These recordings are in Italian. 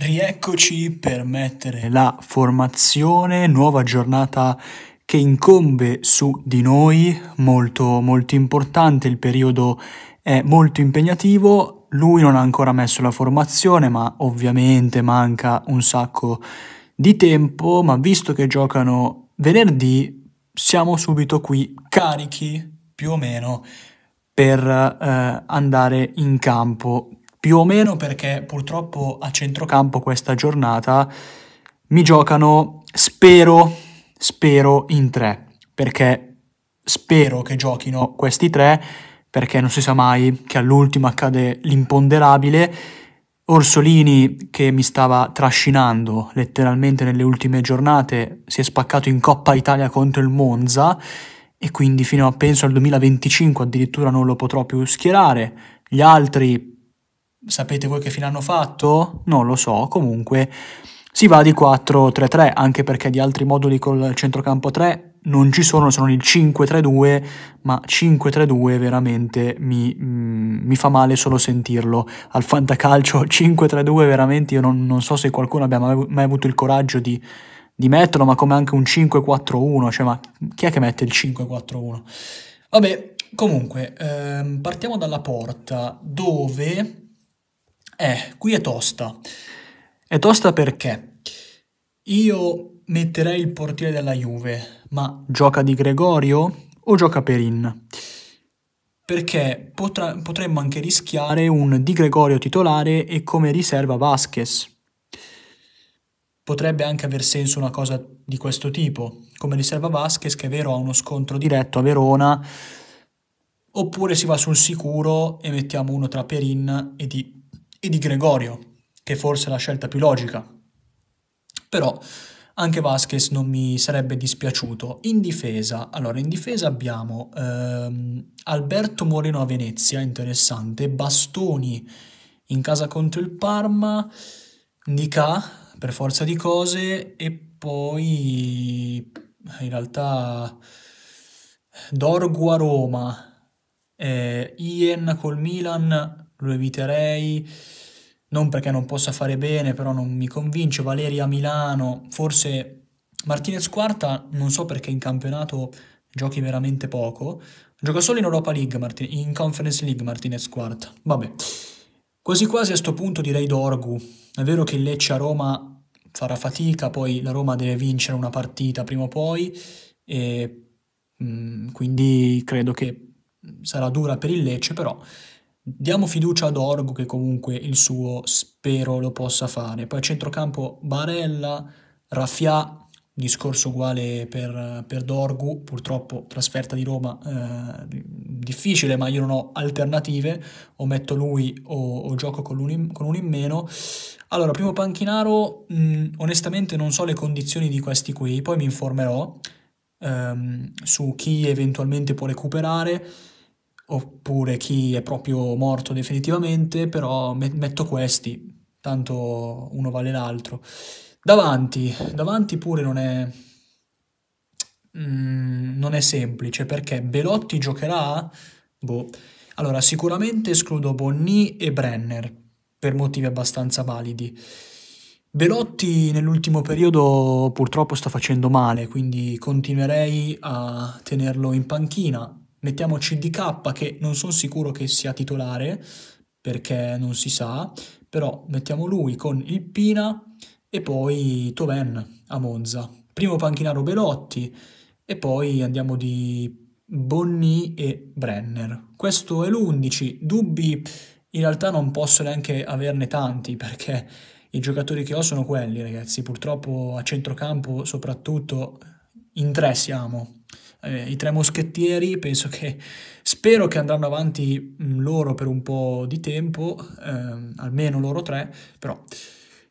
Rieccoci per mettere la formazione, nuova giornata che incombe su di noi, molto molto importante, il periodo è molto impegnativo, lui non ha ancora messo la formazione ma ovviamente manca un sacco di tempo, ma visto che giocano venerdì siamo subito qui carichi più o meno per eh, andare in campo più o meno perché purtroppo a centrocampo questa giornata mi giocano, spero, spero in tre, perché spero che giochino questi tre, perché non si sa mai che all'ultimo accade l'imponderabile. Orsolini, che mi stava trascinando letteralmente nelle ultime giornate, si è spaccato in Coppa Italia contro il Monza e quindi fino a penso al 2025 addirittura non lo potrò più schierare. Gli altri Sapete voi che fine hanno fatto? Non lo so, comunque si va di 4-3-3, anche perché di altri moduli col centrocampo 3 non ci sono, sono il 5-3-2, ma 5-3-2 veramente mi, mm, mi, fa male solo sentirlo. Al fantacalcio 5-3-2 veramente io non, non, so se qualcuno abbia mai, mai avuto il coraggio di, di, metterlo, ma come anche un 5-4-1, cioè ma chi è che mette il 5-4-1? Vabbè, comunque, ehm, partiamo dalla porta dove eh, qui è tosta. È tosta perché io metterei il portiere della Juve, ma gioca di Gregorio o gioca Perin? Perché potra- potremmo anche rischiare un Di Gregorio titolare e come riserva Vasquez. Potrebbe anche aver senso una cosa di questo tipo, come riserva Vasquez che è vero ha uno scontro diretto a Verona, oppure si va sul sicuro e mettiamo uno tra Perin e Di e di Gregorio, che forse è la scelta più logica. Però anche Vasquez non mi sarebbe dispiaciuto. In difesa, allora, in difesa abbiamo ehm, Alberto Moreno a Venezia, interessante, Bastoni in casa contro il Parma, Nica per forza di cose e poi in realtà Dorgu a Roma, eh, Ien col Milan lo eviterei, non perché non possa fare bene, però non mi convince, Valeria Milano, forse Martinez Quarta, non so perché in campionato giochi veramente poco, gioca solo in Europa League, Martin- in Conference League Martinez Quarta, vabbè. Quasi quasi a sto punto direi Dorgu, è vero che il Lecce a Roma farà fatica, poi la Roma deve vincere una partita prima o poi, e, mh, mm, quindi credo che sarà dura per il Lecce, però Diamo fiducia ad Orgu che comunque il suo spero lo possa fare. Poi centrocampo Barella, Raffià, discorso uguale per, per Dorgu, purtroppo trasferta di Roma eh, difficile, ma io non ho alternative, o metto lui o, o gioco con, in, con, uno in meno. Allora, primo panchinaro, mh, mm, onestamente non so le condizioni di questi qui, poi mi informerò ehm, su chi eventualmente può recuperare oppure chi è proprio morto definitivamente, però metto questi, tanto uno vale l'altro. Davanti, davanti pure non è, mm, non è semplice perché Belotti giocherà? Boh. Allora, sicuramente escludo Bonny e Brenner per motivi abbastanza validi. Belotti nell'ultimo periodo purtroppo sta facendo male, quindi continuerei a tenerlo in panchina mettiamo CDK che non sono sicuro che sia titolare perché non si sa, però mettiamo lui con il Pina e poi Toven a Monza. Primo panchinaro Belotti e poi andiamo di Bonni e Brenner. Questo è l'11, dubbi in realtà non posso neanche averne tanti perché i giocatori che ho sono quelli ragazzi, purtroppo a centrocampo soprattutto in tre siamo, eh, i tre moschettieri, penso che spero che andranno avanti mm, loro per un po' di tempo, ehm, almeno loro tre, però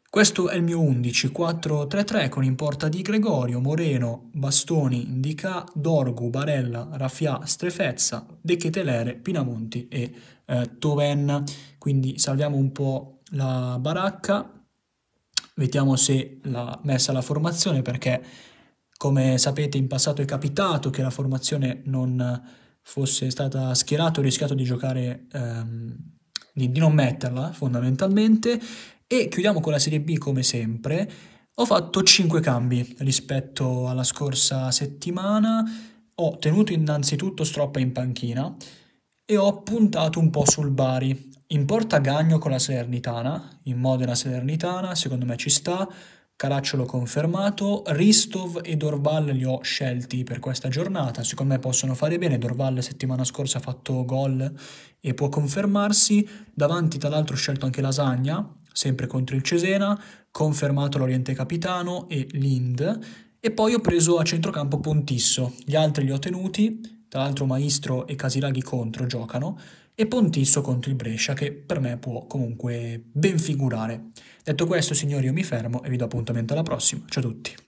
questo è il mio 11, 4-3-3 con in porta di Gregorio, Moreno, Bastoni, Indica, Dorgu, Barella, Raffià, Strefezza, De Chetelere, Pinamonti e eh, Tovenna. Quindi salviamo un po' la baracca, vediamo se l'ha messa la formazione perché come sapete in passato è capitato che la formazione non fosse stata schierata, ho rischiato di giocare, ehm, di, di non metterla fondamentalmente. E chiudiamo con la Serie B come sempre. Ho fatto 5 cambi rispetto alla scorsa settimana. Ho tenuto innanzitutto Stroppa in panchina e ho puntato un po' sul Bari. In porta Gagno con la Salernitana, in Modena Salernitana, secondo me ci sta. Calaccio l'ho confermato, Ristov e Dorval li ho scelti per questa giornata, secondo me possono fare bene, Dorval settimana scorsa ha fatto gol e può confermarsi, davanti tra l'altro ho scelto anche Lasagna, sempre contro il Cesena, confermato l'Oriente Capitano e Lind, e poi ho preso a centrocampo Pontisso, gli altri li ho tenuti tra l'altro Maestro e Casilaghi contro giocano, e Pontisso contro il Brescia, che per me può comunque ben figurare. Detto questo, signori, io mi fermo e vi do appuntamento alla prossima. Ciao a tutti.